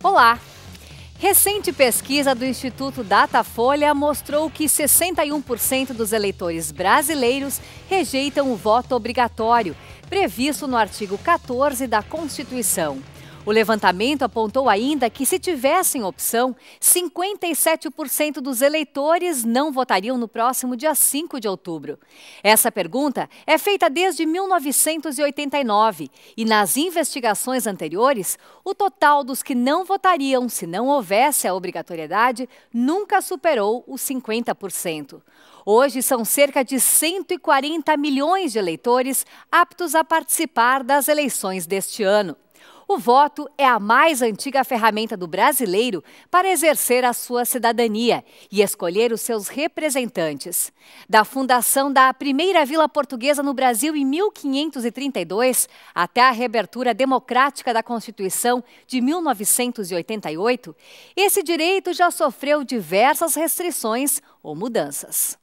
Olá! Recente pesquisa do Instituto Datafolha mostrou que 61% dos eleitores brasileiros rejeitam o voto obrigatório, previsto no artigo 14 da Constituição. O levantamento apontou ainda que, se tivessem opção, 57% dos eleitores não votariam no próximo dia 5 de outubro. Essa pergunta é feita desde 1989 e, nas investigações anteriores, o total dos que não votariam se não houvesse a obrigatoriedade nunca superou os 50%. Hoje são cerca de 140 milhões de eleitores aptos a participar das eleições deste ano. O voto é a mais antiga ferramenta do brasileiro para exercer a sua cidadania e escolher os seus representantes. Da fundação da primeira vila portuguesa no Brasil em 1532 até a reabertura democrática da Constituição de 1988, esse direito já sofreu diversas restrições ou mudanças.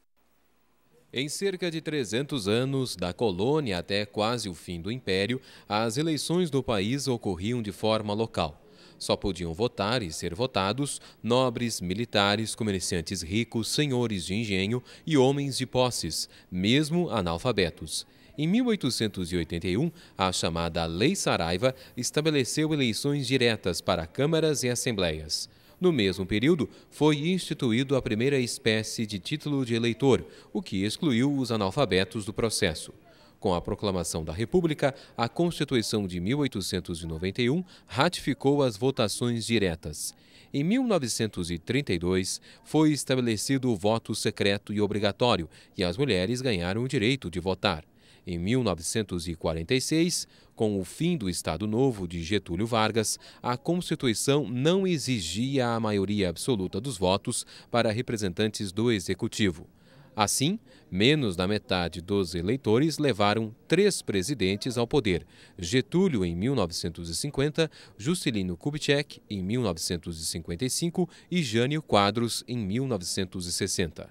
Em cerca de 300 anos, da colônia até quase o fim do Império, as eleições do país ocorriam de forma local. Só podiam votar e ser votados nobres, militares, comerciantes ricos, senhores de engenho e homens de posses, mesmo analfabetos. Em 1881, a chamada Lei Saraiva estabeleceu eleições diretas para câmaras e assembleias. No mesmo período, foi instituído a primeira espécie de título de eleitor, o que excluiu os analfabetos do processo. Com a proclamação da República, a Constituição de 1891 ratificou as votações diretas. Em 1932, foi estabelecido o voto secreto e obrigatório, e as mulheres ganharam o direito de votar. Em 1946, com o fim do Estado Novo de Getúlio Vargas, a Constituição não exigia a maioria absoluta dos votos para representantes do Executivo. Assim, menos da metade dos eleitores levaram três presidentes ao poder: Getúlio em 1950, Juscelino Kubitschek em 1955 e Jânio Quadros em 1960.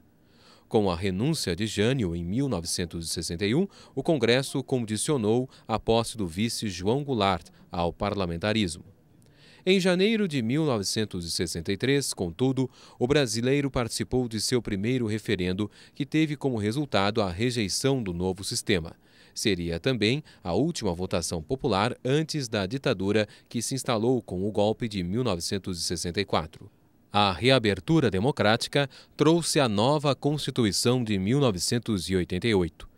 Com a renúncia de Jânio em 1961, o Congresso condicionou a posse do vice João Goulart ao parlamentarismo. Em janeiro de 1963, contudo, o brasileiro participou de seu primeiro referendo, que teve como resultado a rejeição do novo sistema. Seria também a última votação popular antes da ditadura que se instalou com o golpe de 1964. A reabertura democrática trouxe a nova Constituição de 1988.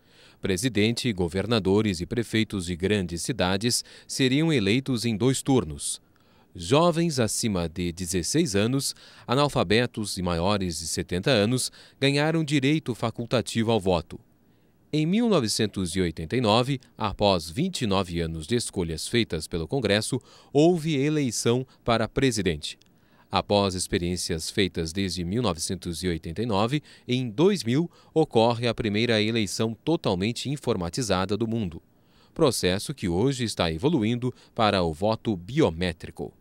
Presidente, governadores e prefeitos de grandes cidades seriam eleitos em dois turnos. Jovens acima de 16 anos, analfabetos e maiores de 70 anos ganharam direito facultativo ao voto. Em 1989, após 29 anos de escolhas feitas pelo Congresso, houve eleição para presidente. Após experiências feitas desde 1989, em 2000 ocorre a primeira eleição totalmente informatizada do mundo. Processo que hoje está evoluindo para o voto biométrico.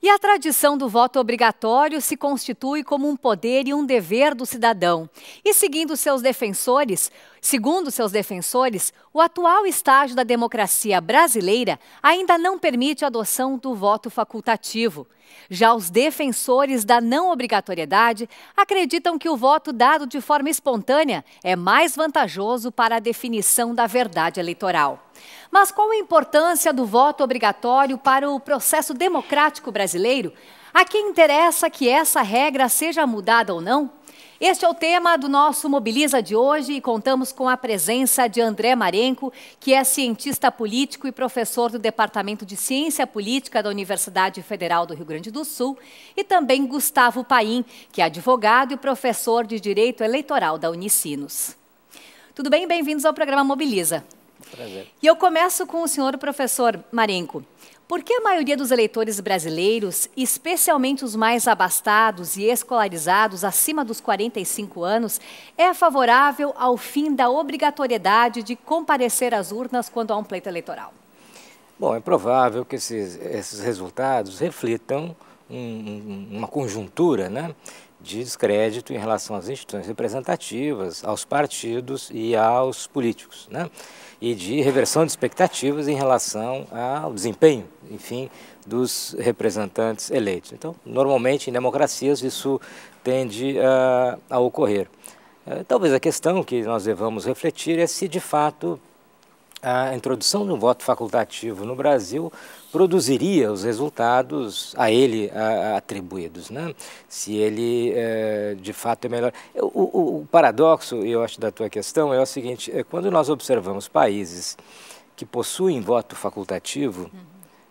E a tradição do voto obrigatório se constitui como um poder e um dever do cidadão. E seguindo seus defensores, Segundo seus defensores, o atual estágio da democracia brasileira ainda não permite a adoção do voto facultativo. Já os defensores da não obrigatoriedade acreditam que o voto dado de forma espontânea é mais vantajoso para a definição da verdade eleitoral. Mas qual a importância do voto obrigatório para o processo democrático brasileiro? A quem interessa que essa regra seja mudada ou não? Este é o tema do nosso Mobiliza de hoje e contamos com a presença de André Marenco, que é cientista político e professor do Departamento de Ciência Política da Universidade Federal do Rio Grande do Sul, e também Gustavo Paim, que é advogado e professor de Direito Eleitoral da Unicinos. Tudo bem? Bem-vindos ao programa Mobiliza. Prazer. E eu começo com o senhor professor Marenco. Por que a maioria dos eleitores brasileiros, especialmente os mais abastados e escolarizados acima dos 45 anos, é favorável ao fim da obrigatoriedade de comparecer às urnas quando há um pleito eleitoral? Bom, é provável que esses, esses resultados reflitam um, um, uma conjuntura né, de descrédito em relação às instituições representativas, aos partidos e aos políticos, né? e de reversão de expectativas em relação ao desempenho, enfim, dos representantes eleitos. Então, normalmente em democracias isso tende a, ah, a ocorrer. Eh, talvez a questão que nós devamos refletir é se de fato a introdução do voto facultativo no Brasil produziria os resultados a ele a, a atribuídos, né? se ele é, de fato é melhor. O, o, o, paradoxo, eu acho, da tua questão é o seguinte: é, quando nós observamos países que possuem voto facultativo,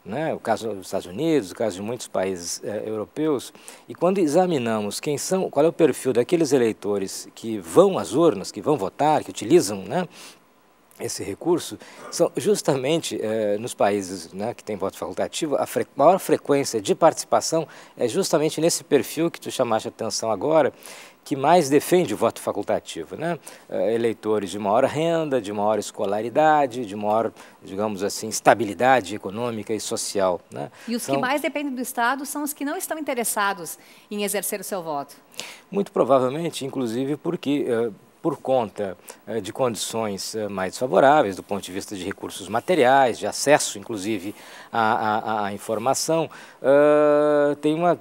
uhum. né? o caso dos Estados Unidos, o caso de muitos países é, europeus, e quando examinamos quem são, qual é o perfil daqueles eleitores que vão às urnas, que vão votar, que utilizam né, esse recurso são justamente eh, nos países né, que têm voto facultativo, a fre maior frequência de participação é justamente nesse perfil que tu chamaste a atenção agora, que mais defende o voto facultativo, né? Eh, eleitores de maior renda, de maior escolaridade, de maior, digamos assim, estabilidade econômica e social. Né? E os são... que então mais dependem do Estado são os que não estão interessados em exercer o seu voto? Muito provavelmente, inclusive porque eh, por conta eh, de condições eh, mais favoráveis do ponto de vista de recursos materiais, de acesso, inclusive, à, à, à informação, uh, tem uma,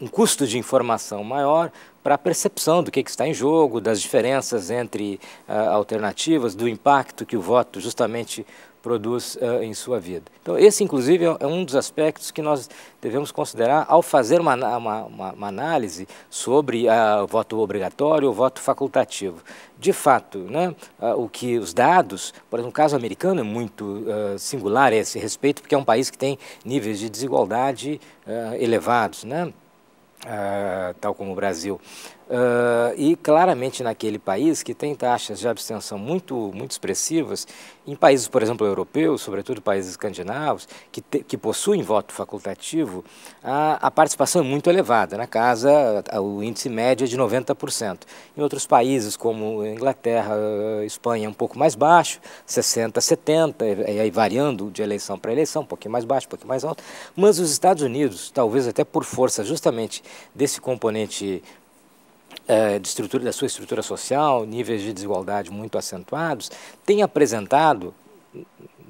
um custo de informação maior para a percepção do que, que, está em jogo, das diferenças entre uh, alternativas, do impacto que o voto justamente produz uh, em sua vida. Então, esse, inclusive, é, é um dos aspectos que nós devemos considerar ao fazer uma, uma, uma, uma análise sobre uh, o voto obrigatório ou voto facultativo. De fato, né, uh, o que os dados, por exemplo, o caso americano é muito singular a esse respeito, porque é um país que tem níveis de desigualdade elevados, né? tal como o Brasil. Uh, e claramente naquele país que tem taxas de abstenção muito, muito expressivas, em países, por exemplo, europeus, sobretudo países escandinavos, que, te, que possuem voto facultativo, a, a, participação é muito elevada, na casa a, o índice médio é de 90%. Em outros países, como Inglaterra, Espanha, é um pouco mais baixo, 60%, 70%, e aí variando de eleição para eleição, um pouquinho mais baixo, um pouquinho mais alto. Mas os Estados Unidos, talvez até por força justamente desse componente é, de estrutura, da sua estrutura social, níveis de desigualdade muito acentuados, tem apresentado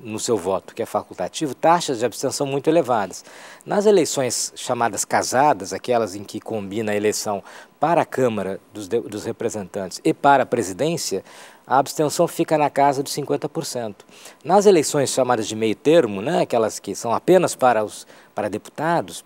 no seu voto, que é facultativo, taxas de abstenção muito elevadas. Nas eleições chamadas casadas, aquelas em que combina a eleição para a Câmara dos, dos Representantes e para a presidência, a abstenção fica na casa dos 50%. Nas eleições chamadas de meio termo, né, aquelas que são apenas para, os, para deputados,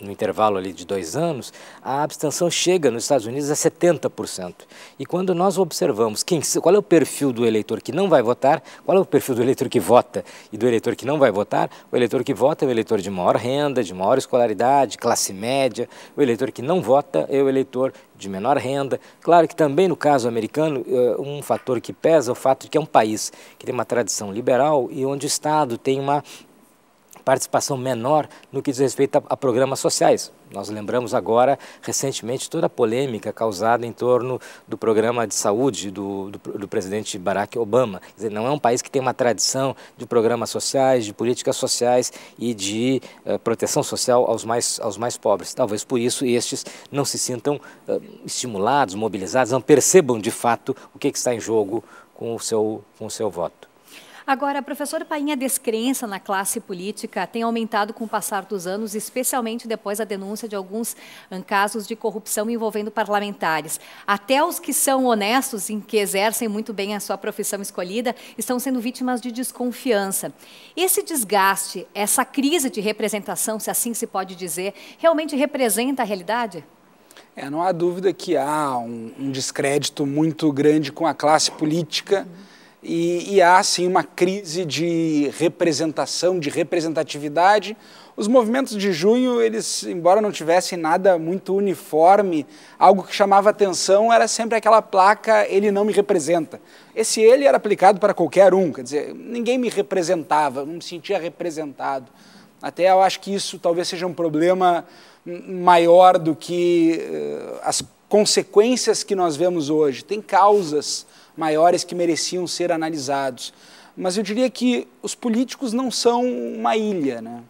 no intervalo ali de dois anos, a abstenção chega nos Estados Unidos a 70%. E quando nós observamos quem, qual é o perfil do eleitor que não vai votar, qual é o perfil do eleitor que vota e do eleitor que não vai votar, o eleitor que vota é o eleitor de maior renda, de maior escolaridade, classe média, o eleitor que não vota é o eleitor de menor renda. Claro que também no caso americano, eh, um fator que pesa é o fato de que é um país que tem uma tradição liberal e onde o Estado tem uma participação menor no que diz respeito a, a programas sociais. Nós lembramos agora, recentemente, toda a polêmica causada em torno do programa de saúde do, do, do presidente Barack Obama. Quer dizer, não é um país que tem uma tradição de programas sociais, de políticas sociais e de eh, proteção social aos mais, aos mais pobres. Talvez por isso estes não se sintam eh, estimulados, mobilizados, não percebam de fato o que, é que está em jogo com o seu, com o seu voto. Agora, professor Painha, a descrença na classe política tem aumentado com o passar dos anos, especialmente depois da denúncia de alguns hum, casos de corrupção envolvendo parlamentares. Até os que são honestos e que exercem muito bem a sua profissão escolhida estão sendo vítimas de desconfiança. Esse desgaste, essa crise de representação, se assim se pode dizer, realmente representa a realidade? É, não há dúvida que há um, um, descrédito muito grande com a classe política. Uhum e, e há, sim, uma crise de representação, de representatividade. Os movimentos de junho, eles, embora não tivessem nada muito uniforme, algo que chamava atenção era sempre aquela placa ele não me representa. Esse ele era aplicado para qualquer um, quer dizer, ninguém me representava, não me sentia representado. Até eu acho que isso talvez seja um problema maior do que uh, as consequências que nós vemos hoje. Tem causas maiores que mereciam ser analisados. Mas eu diria que os políticos não são uma ilha, né?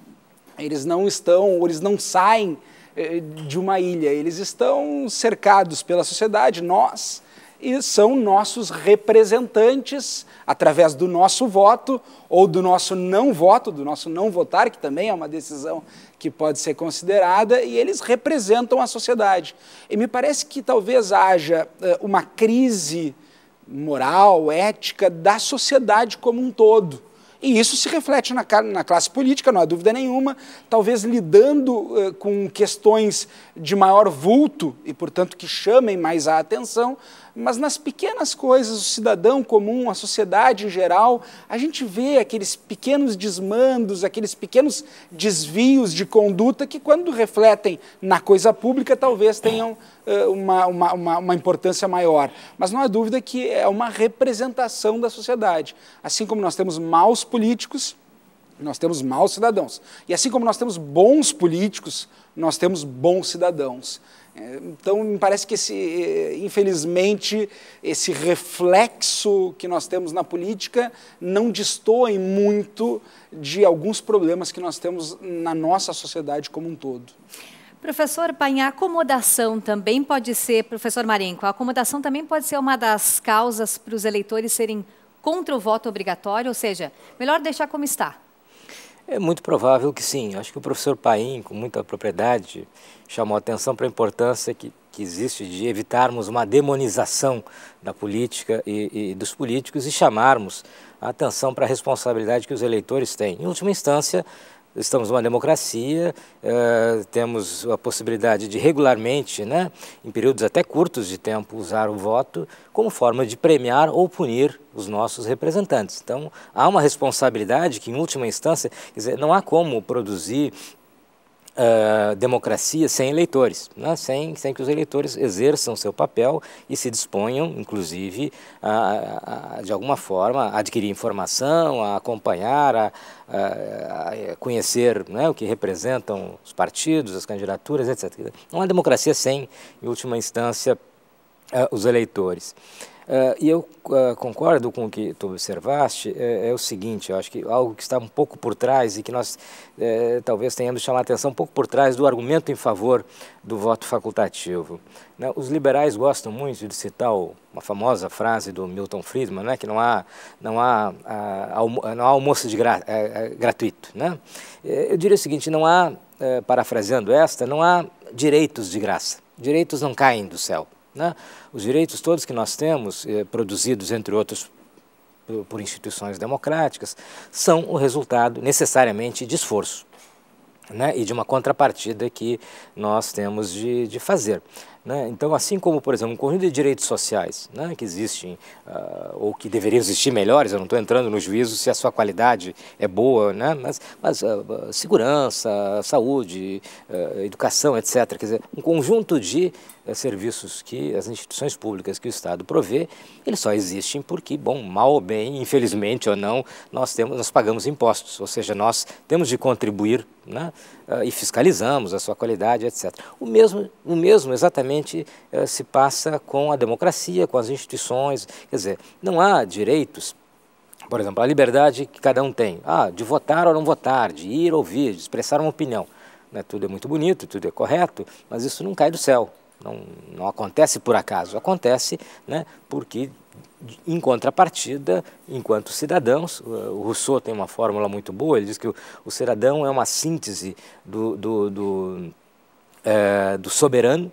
Eles não estão, eles não saem eh, de uma ilha, eles estão cercados pela sociedade, nós, e são nossos representantes através do nosso voto ou do nosso não voto, do nosso não votar, que também é uma decisão que pode ser considerada, e eles representam a sociedade. E me parece que talvez haja eh, uma crise moral, ética da sociedade como um todo. E isso se reflete na, na, classe política, não há dúvida nenhuma, talvez lidando uh, com questões de maior vulto e, portanto, que chamem mais a atenção, mas nas pequenas coisas, o cidadão comum, a sociedade em geral, a gente vê aqueles pequenos desmandos, aqueles pequenos desvios de conduta que, quando refletem na coisa pública, talvez tenham uh, uma, uma, uma, uma, importância maior. Mas não há dúvida que é uma representação da sociedade. Assim como nós temos maus políticos, nós temos maus cidadãos. E assim como nós temos bons políticos, nós temos bons cidadãos. Então, me parece que, esse, eh, infelizmente, esse reflexo que nós temos na política não destoa muito de alguns problemas que nós temos na nossa sociedade como um todo. Professor a acomodação também pode ser, professor Marenco, a acomodação também pode ser uma das causas para os eleitores serem contra o voto obrigatório, ou seja, melhor deixar como está. É muito provável que sim. Acho que o professor Paim, com muita propriedade, chamou atenção para a importância que, que existe de evitarmos uma demonização da política e, e dos políticos e chamarmos a atenção para a responsabilidade que os eleitores têm. Em última instância, estamos numa democracia, eh, temos a possibilidade de regularmente, né, em períodos até curtos de tempo, usar o voto como forma de premiar ou punir os nossos representantes. Então, há uma responsabilidade que, em última instância, dizer, não há como produzir uh, democracia sem eleitores, né? sem, sem que os eleitores exerçam seu papel e se disponham, inclusive, a, a, de alguma forma, a adquirir informação, a acompanhar, a, a conhecer né, o que representam os partidos, as candidaturas, etc. Não é democracia sem, em última instância, ah, os eleitores. É, e eu é, concordo com o que tu observaste, é, é, o seguinte, eu acho que algo que está um pouco por trás e que nós é, talvez tenhamos chamar a atenção um pouco por trás do argumento em favor do voto facultativo. Né? Os liberais gostam muito de citar uma famosa frase do Milton Friedman, né? que não há, não há, a, não há almoço de gra, é, gratuito. Né? Eu diria o seguinte, não há, parafraseando esta, não há direitos de graça. Direitos não caem do céu. Né? Os direitos todos que nós temos, eh, produzidos, entre outros, por, por instituições democráticas, são o resultado necessariamente de esforço né, e de uma contrapartida que nós temos de, de fazer. Né? Então, assim como, por exemplo, um conjunto de direitos sociais né, que existem, uh, ou que deveriam existir melhores, eu não estou entrando no juízo se a sua qualidade é boa, né, mas, mas uh, segurança, saúde, uh, educação, etc. Quer dizer, um conjunto de eh, serviços que as instituições públicas que o Estado provê, eles só existem porque, bom, mal ou bem, infelizmente ou não, nós, temos, nós pagamos impostos, ou seja, nós temos de contribuir né? Ah, e fiscalizamos a sua qualidade, etc. O mesmo, o mesmo exatamente eh, se passa com a democracia, com as instituições, quer dizer, não há direitos por exemplo, a liberdade que cada um tem, ah, de votar ou não votar, de ir ouvir, de expressar uma opinião. Né? Tudo é muito bonito, tudo é correto, mas isso não cai do céu. Não, não acontece por acaso, acontece né, porque, em contrapartida, enquanto cidadãos, o Rousseau tem uma fórmula muito boa, ele diz que o, o cidadão é uma síntese do, do, do, é, do soberano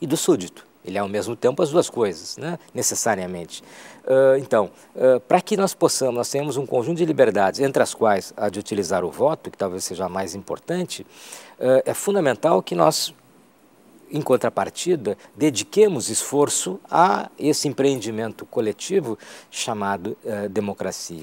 e do súdito. Ele é ao mesmo tempo as duas coisas, né? necessariamente. Uh, então, uh, para que nós possamos, nós temos um conjunto de liberdades, entre as quais a de utilizar o voto, que talvez seja a mais importante, uh, é fundamental que nós em contrapartida, dediquemos esforço a esse empreendimento coletivo chamado uh, democracia.